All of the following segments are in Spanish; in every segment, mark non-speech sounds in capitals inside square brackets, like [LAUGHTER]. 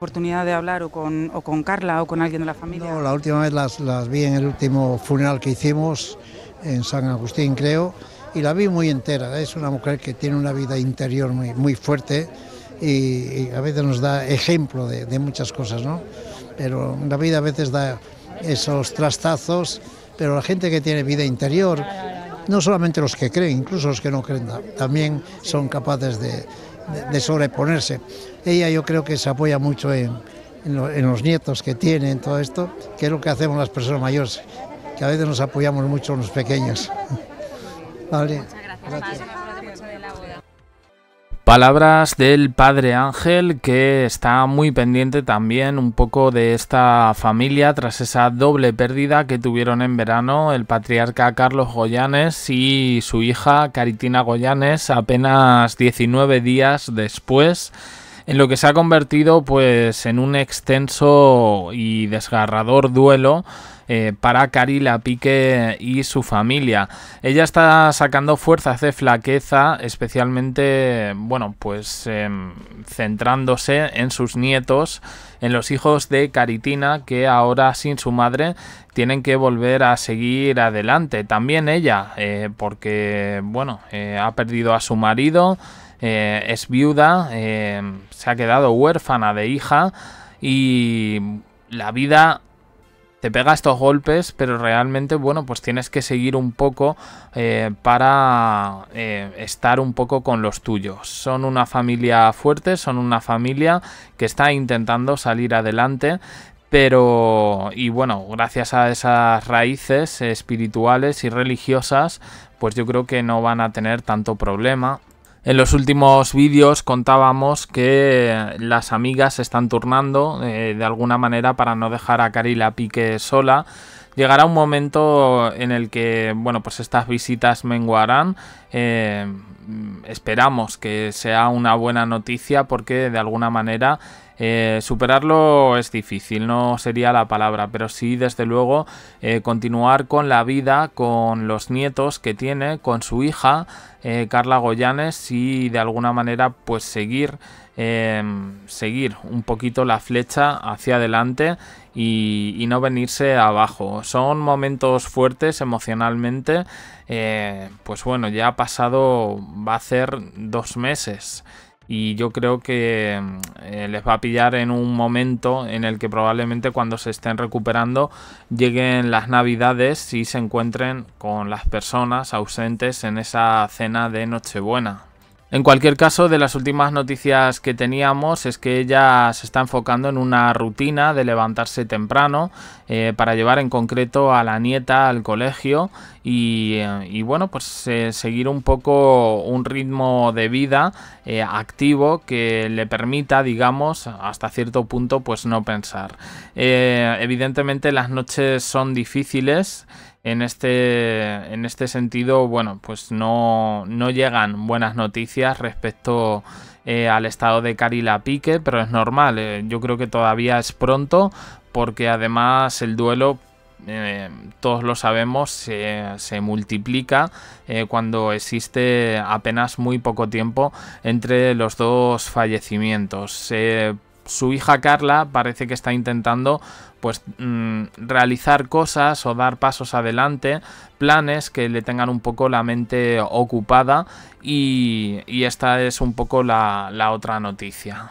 oportunidad de hablar o con, o con Carla o con alguien de la familia? No, la última vez las, las vi en el último funeral que hicimos en San Agustín, creo, y la vi muy entera. Es una mujer que tiene una vida interior muy, muy fuerte y, a veces nos da ejemplo de, de, muchas cosas, ¿no? Pero la vida a veces da esos trastazos, pero la gente que tiene vida interior, no solamente los que creen, incluso los que no creen, también son capaces de de, sobreponerse. Ella yo creo que se apoya mucho en, en, los nietos que tiene, en todo esto, que es lo que hacemos las personas mayores, que a veces nos apoyamos mucho en los pequeños. [LAUGHS] vale. Palabras del padre Ángel que está muy pendiente también un poco de esta familia tras esa doble pérdida que tuvieron en verano el patriarca Carlos Goyanes y su hija Caritina Goyanes apenas 19 días después en lo que se ha convertido pues en un extenso y desgarrador duelo eh, para Carila Pique y su familia. Ella está sacando fuerzas de flaqueza, especialmente, bueno, pues em, centrándose en sus nietos, en los hijos de Caritina, que ahora sin su madre tienen que volver a seguir adelante. También ella, eh, porque, bueno, eh, ha perdido a su marido. Eh, es viuda, eh, se ha quedado huérfana de hija y la vida te pega estos golpes, pero realmente, bueno, pues tienes que seguir un poco eh, para estar un poco con los tuyos. Son una familia fuerte, son una familia que está intentando salir adelante. Pero, y bueno, gracias a esas raíces espirituales y religiosas, pues yo creo que no van a tener tanto problema. En los últimos vídeos contábamos que las amigas se están turnando eh, de alguna manera para no dejar a Karila pique sola. Llegará un momento en el que, bueno, pues estas visitas menguarán. Eh, esperamos que sea una buena noticia porque de alguna manera eh, superarlo es difícil, no sería la palabra, pero sí, desde luego, eh, continuar con la vida, con los nietos que tiene, con su hija, eh, Carla Goyanes, y de alguna manera, pues seguir, em, seguir un poquito la flecha hacia adelante y, no venirse abajo. Son momentos fuertes emocionalmente. pues bueno, ya ha pasado, va a ser dos meses y yo creo que eh, les va a pillar en un momento en el que probablemente cuando se estén recuperando lleguen las navidades y se encuentren con las personas ausentes en esa cena de Nochebuena. En cualquier caso, de las últimas noticias que teníamos es que ella se está enfocando en una rutina de levantarse temprano eh, para llevar en concreto a la nieta al colegio y, eh, bueno, pues eh, seguir un poco un ritmo de vida activo que le permita, digamos, hasta cierto punto, pues no pensar. evidentemente las noches son difíciles en este, en este sentido, bueno, pues no, no llegan buenas noticias respecto eh, al estado de Karila Pique, pero es normal, eh, yo creo que todavía es pronto, porque además el duelo eh, todos lo sabemos, se multiplica cuando existe apenas muy poco tiempo entre los dos fallecimientos su hija Carla parece que está intentando pues mm, realizar cosas o dar pasos adelante, planes que le tengan un poco la mente ocupada y, esta es un poco la otra noticia.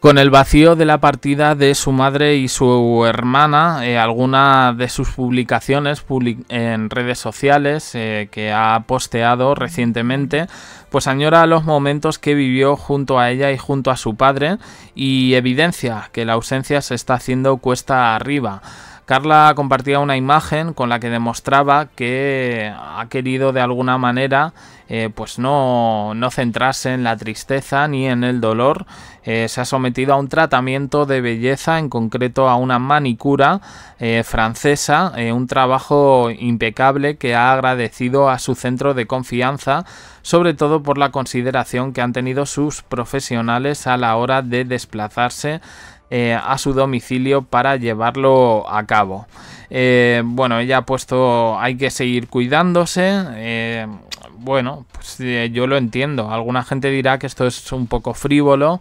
Con el vacío de la partida de su madre y su hermana, eh, alguna algunas de sus publicaciones en redes sociales eh, que ha posteado recientemente, pues añora los momentos que vivió junto a ella y junto a su padre y evidencia que la ausencia se está haciendo cuesta arriba. Carla compartía una imagen con la que demostraba que ha querido de alguna manera eh, pues no, no, centrarse en la tristeza ni en el dolor. Eh, se ha sometido a un tratamiento de belleza, en concreto a una manicura eh, francesa, un trabajo impecable que ha agradecido a su centro de confianza, sobre todo por la consideración que han tenido sus profesionales a la hora de desplazarse eh, a su domicilio para llevarlo a cabo. Eh, bueno, ella ha puesto hay que seguir cuidándose. Eh, bueno, pues yo lo entiendo. Alguna gente dirá que esto es un poco frívolo.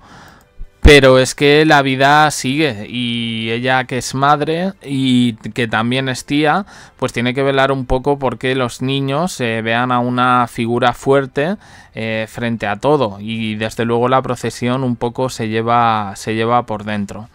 Pero es que la vida sigue y ella que es madre y que también es tía, pues tiene que velar un poco porque los niños se eh, vean a una figura fuerte eh, frente a todo y desde luego la procesión un poco se lleva, se lleva por dentro.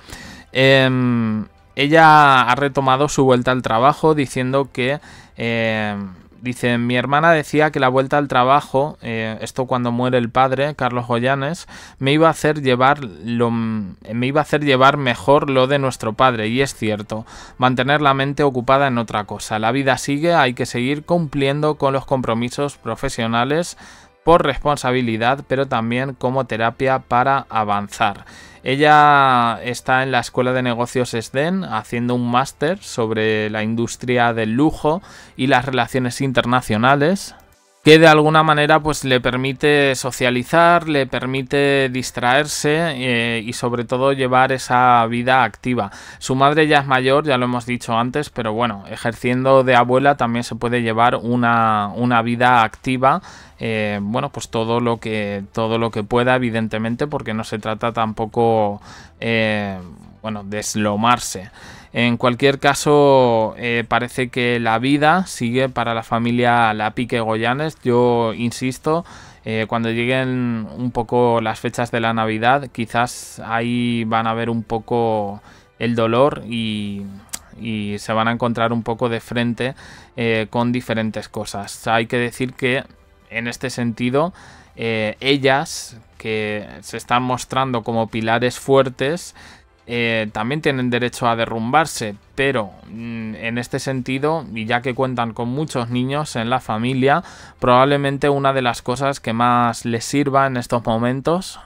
Em, ella ha retomado su vuelta al trabajo diciendo que em, Dice, mi hermana decía que la vuelta al trabajo, eh, esto cuando muere el padre, Carlos Goyanes, me iba a hacer llevar lo, me iba a hacer llevar mejor lo de nuestro padre, y es cierto, mantener la mente ocupada en otra cosa. La vida sigue, hay que seguir cumpliendo con los compromisos profesionales por responsabilidad, pero también como terapia para avanzar. Ella está en la Escuela de Negocios SDEN haciendo un máster sobre la industria del lujo y las relaciones internacionales que de alguna manera pues le permite socializar, le permite distraerse eh, y sobre todo llevar esa vida activa. Su madre ya es mayor, ya lo hemos dicho antes, pero bueno, ejerciendo de abuela también se puede llevar una, vida activa. Eh, bueno, pues todo lo que todo lo que pueda, evidentemente, porque no se trata tampoco eh, de bueno, deslomarse. En cualquier caso, eh, parece que la vida sigue para la familia La Pique Goyanes. Yo insisto, eh, cuando lleguen un poco las fechas de la Navidad, quizás ahí van a ver un poco el dolor y, se van a encontrar un poco de frente eh, con diferentes cosas. Hay que decir que en este sentido, ellas que se están mostrando como pilares fuertes, eh, también tienen derecho a derrumbarse, pero mm, en este sentido, y ya que cuentan con muchos niños en la familia, probablemente una de las cosas que más les sirva en estos momentos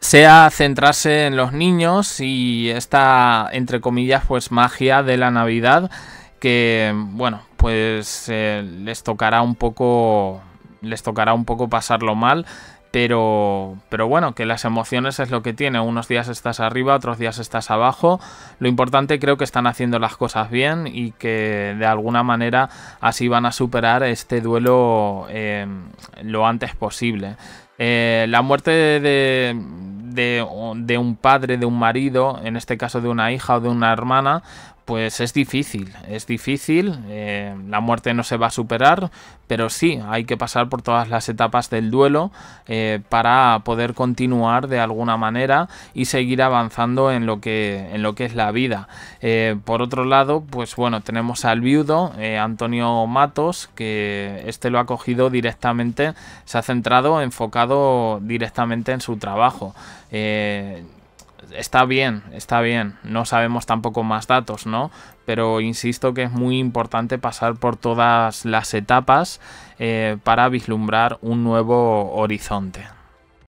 sea centrarse en los niños y esta, entre comillas, pues magia de la Navidad que, bueno, pues eh, les tocará un poco les tocará un poco pasarlo mal pero, pero bueno, que las emociones es lo que tiene. Unos días estás arriba, otros días estás abajo. Lo importante creo que están haciendo las cosas bien y que de alguna manera así van a superar este duelo em, lo antes posible. Eh, la muerte de, de, de, un padre, de un marido, en este caso de una hija o de una hermana, pues es difícil, es difícil, eh, la muerte no se va a superar, pero sí, hay que pasar por todas las etapas del duelo eh, para poder continuar de alguna manera y seguir avanzando en lo que, en lo que es la vida. Eh, por otro lado, pues bueno, tenemos al viudo, Antonio Matos, que este lo ha cogido directamente, se ha centrado, enfocado directamente en su trabajo está bien, está bien. No sabemos tampoco más datos, ¿no? Pero insisto que es muy importante pasar por todas las etapas eh, para vislumbrar un nuevo horizonte.